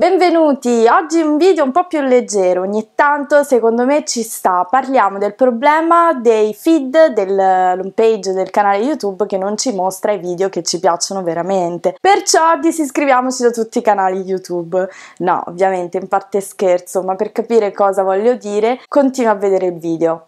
Benvenuti! Oggi un video un po' più leggero, ogni tanto secondo me ci sta. Parliamo del problema dei feed dell'home page del canale YouTube che non ci mostra i video che ci piacciono veramente. Perciò disiscriviamoci da tutti i canali YouTube. No, ovviamente in parte scherzo, ma per capire cosa voglio dire, continua a vedere il video.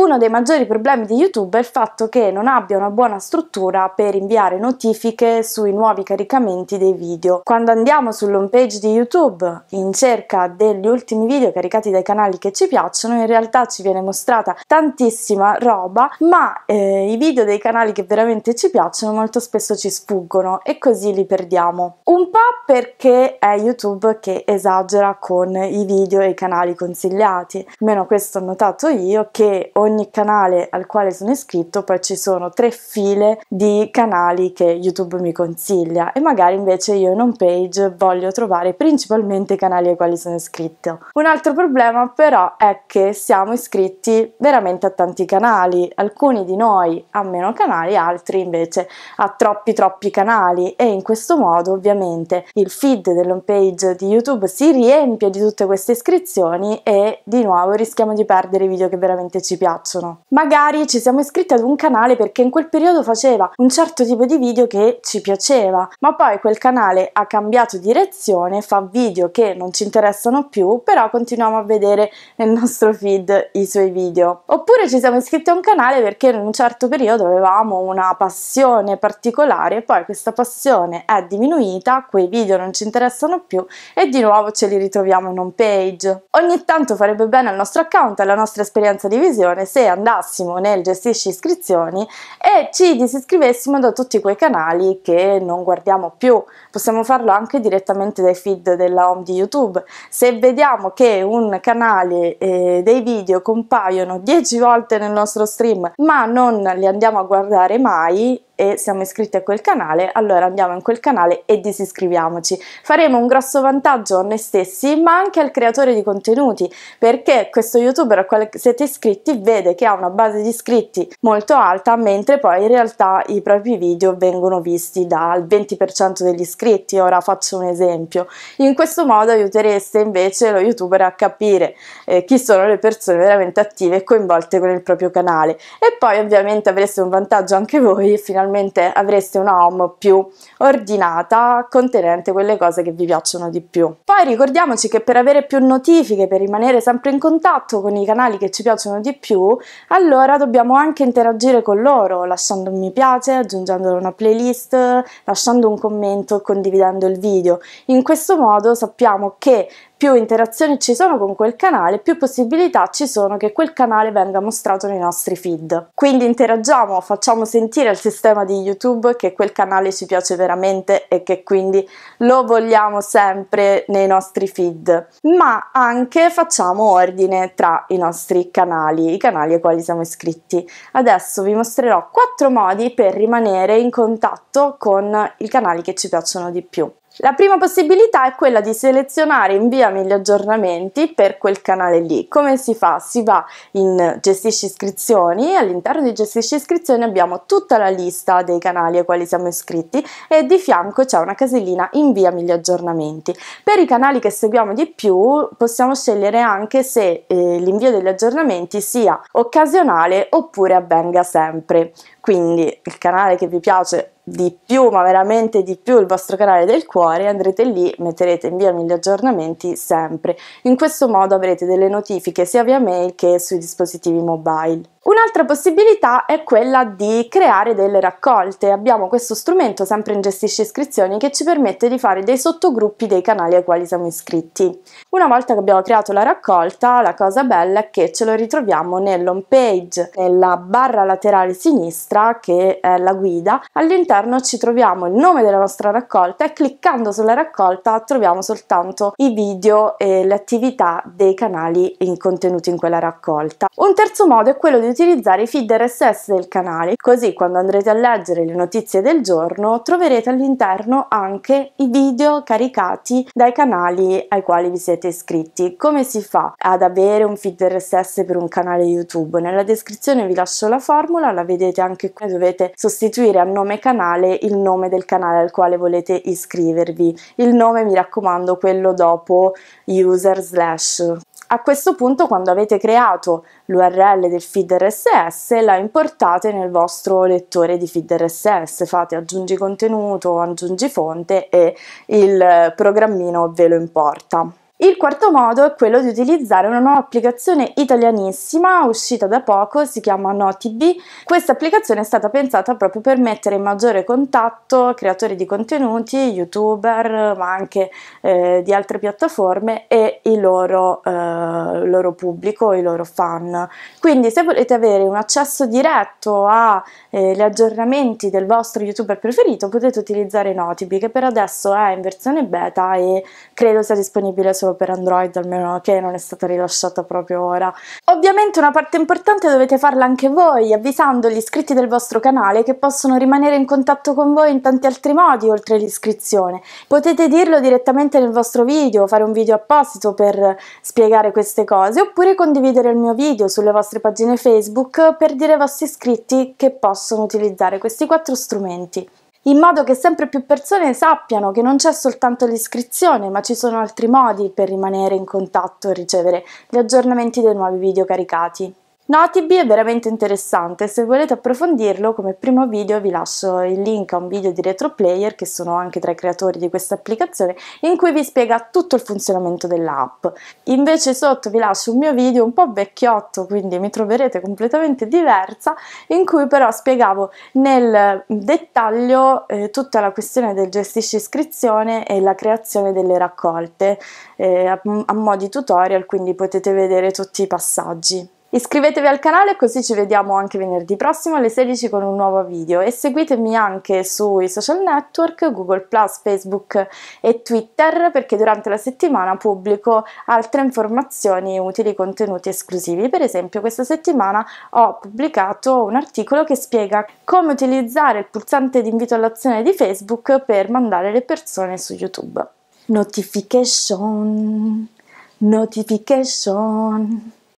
Uno dei maggiori problemi di YouTube è il fatto che non abbia una buona struttura per inviare notifiche sui nuovi caricamenti dei video. Quando andiamo sull'home page di YouTube in cerca degli ultimi video caricati dai canali che ci piacciono, in realtà ci viene mostrata tantissima roba, ma eh, i video dei canali che veramente ci piacciono molto spesso ci sfuggono e così li perdiamo. Un po' perché è YouTube che esagera con i video e i canali consigliati, almeno questo ho notato io che ogni ogni canale al quale sono iscritto poi ci sono tre file di canali che YouTube mi consiglia e magari invece io in home page voglio trovare principalmente i canali ai quali sono iscritto. Un altro problema però è che siamo iscritti veramente a tanti canali, alcuni di noi a meno canali, altri invece a troppi troppi canali e in questo modo ovviamente il feed dell'home page di YouTube si riempie di tutte queste iscrizioni e di nuovo rischiamo di perdere i video che veramente ci piacciono piacciono. Magari ci siamo iscritti ad un canale perché in quel periodo faceva un certo tipo di video che ci piaceva, ma poi quel canale ha cambiato direzione, fa video che non ci interessano più, però continuiamo a vedere nel nostro feed i suoi video. Oppure ci siamo iscritti a un canale perché in un certo periodo avevamo una passione particolare, poi questa passione è diminuita, quei video non ci interessano più e di nuovo ce li ritroviamo in home page. Ogni tanto farebbe bene al nostro account, alla nostra esperienza di visione, se andassimo nel gestisci iscrizioni e ci disiscrivessimo da tutti quei canali che non guardiamo più. Possiamo farlo anche direttamente dai feed della home di YouTube. Se vediamo che un canale eh, dei video compaiono 10 volte nel nostro stream ma non li andiamo a guardare mai, e siamo iscritti a quel canale, allora andiamo in quel canale e disiscriviamoci. Faremo un grosso vantaggio a noi stessi, ma anche al creatore di contenuti, perché questo youtuber a quale siete iscritti vede che ha una base di iscritti molto alta, mentre poi in realtà i propri video vengono visti dal 20% degli iscritti. Ora faccio un esempio. In questo modo aiutereste invece lo youtuber a capire eh, chi sono le persone veramente attive e coinvolte con il proprio canale. E poi ovviamente avreste un vantaggio anche voi finalmente finalmente avreste una home più ordinata contenente quelle cose che vi piacciono di più. Poi ricordiamoci che per avere più notifiche, per rimanere sempre in contatto con i canali che ci piacciono di più, allora dobbiamo anche interagire con loro lasciando un mi piace, aggiungendo una playlist, lasciando un commento e condividendo il video. In questo modo sappiamo che più interazioni ci sono con quel canale, più possibilità ci sono che quel canale venga mostrato nei nostri feed. Quindi interagiamo, facciamo sentire al sistema di YouTube che quel canale ci piace veramente e che quindi lo vogliamo sempre nei nostri feed, ma anche facciamo ordine tra i nostri canali, i canali ai quali siamo iscritti. Adesso vi mostrerò quattro modi per rimanere in contatto con i canali che ci piacciono di più. La prima possibilità è quella di selezionare inviami gli aggiornamenti per quel canale lì. Come si fa? Si va in gestisci iscrizioni, all'interno di gestisci iscrizioni abbiamo tutta la lista dei canali ai quali siamo iscritti e di fianco c'è una casellina inviami gli aggiornamenti. Per i canali che seguiamo di più possiamo scegliere anche se eh, l'invio degli aggiornamenti sia occasionale oppure avvenga sempre. Quindi il canale che vi piace di più, ma veramente di più il vostro canale del cuore, andrete lì, metterete in via gli aggiornamenti sempre. In questo modo avrete delle notifiche sia via mail che sui dispositivi mobile. Un'altra possibilità è quella di creare delle raccolte. Abbiamo questo strumento sempre in Gestisci Iscrizioni che ci permette di fare dei sottogruppi dei canali ai quali siamo iscritti. Una volta che abbiamo creato la raccolta, la cosa bella è che ce lo ritroviamo nell'home page, nella barra laterale sinistra che è la guida. All'interno ci troviamo il nome della nostra raccolta e cliccando sulla raccolta troviamo soltanto i video e le attività dei canali in contenuti in quella raccolta. Un terzo modo è quello di utilizzare utilizzare i feed RSS del canale, così quando andrete a leggere le notizie del giorno troverete all'interno anche i video caricati dai canali ai quali vi siete iscritti. Come si fa ad avere un feed RSS per un canale YouTube? Nella descrizione vi lascio la formula, la vedete anche qui, dovete sostituire a nome canale il nome del canale al quale volete iscrivervi. Il nome mi raccomando quello dopo user slash a questo punto, quando avete creato l'URL del feed RSS, la importate nel vostro lettore di feed RSS, fate aggiungi contenuto, aggiungi fonte e il programmino ve lo importa. Il quarto modo è quello di utilizzare una nuova applicazione italianissima uscita da poco, si chiama NotiB. Questa applicazione è stata pensata proprio per mettere in maggiore contatto creatori di contenuti, youtuber, ma anche eh, di altre piattaforme e il loro, eh, loro, pubblico, i loro fan. Quindi se volete avere un accesso diretto agli eh, aggiornamenti del vostro youtuber preferito potete utilizzare NotiB che per adesso è in versione beta e credo sia disponibile solo adesso per Android almeno che non è stata rilasciata proprio ora. Ovviamente una parte importante dovete farla anche voi, avvisando gli iscritti del vostro canale che possono rimanere in contatto con voi in tanti altri modi oltre l'iscrizione. Potete dirlo direttamente nel vostro video, fare un video apposito per spiegare queste cose, oppure condividere il mio video sulle vostre pagine Facebook per dire ai vostri iscritti che possono utilizzare questi quattro strumenti in modo che sempre più persone sappiano che non c'è soltanto l'iscrizione, ma ci sono altri modi per rimanere in contatto e ricevere gli aggiornamenti dei nuovi video caricati. Notibi è veramente interessante, se volete approfondirlo come primo video vi lascio il link a un video di Retroplayer che sono anche tra i creatori di questa applicazione in cui vi spiega tutto il funzionamento dell'app. Invece sotto vi lascio un mio video un po' vecchiotto, quindi mi troverete completamente diversa, in cui però spiegavo nel dettaglio eh, tutta la questione del gestisci iscrizione e la creazione delle raccolte eh, a, a mo' tutorial, quindi potete vedere tutti i passaggi. Iscrivetevi al canale così ci vediamo anche venerdì prossimo alle 16 con un nuovo video e seguitemi anche sui social network Google+, Facebook e Twitter perché durante la settimana pubblico altre informazioni utili, contenuti esclusivi. Per esempio questa settimana ho pubblicato un articolo che spiega come utilizzare il pulsante di invito all'azione di Facebook per mandare le persone su YouTube. Notification, notification.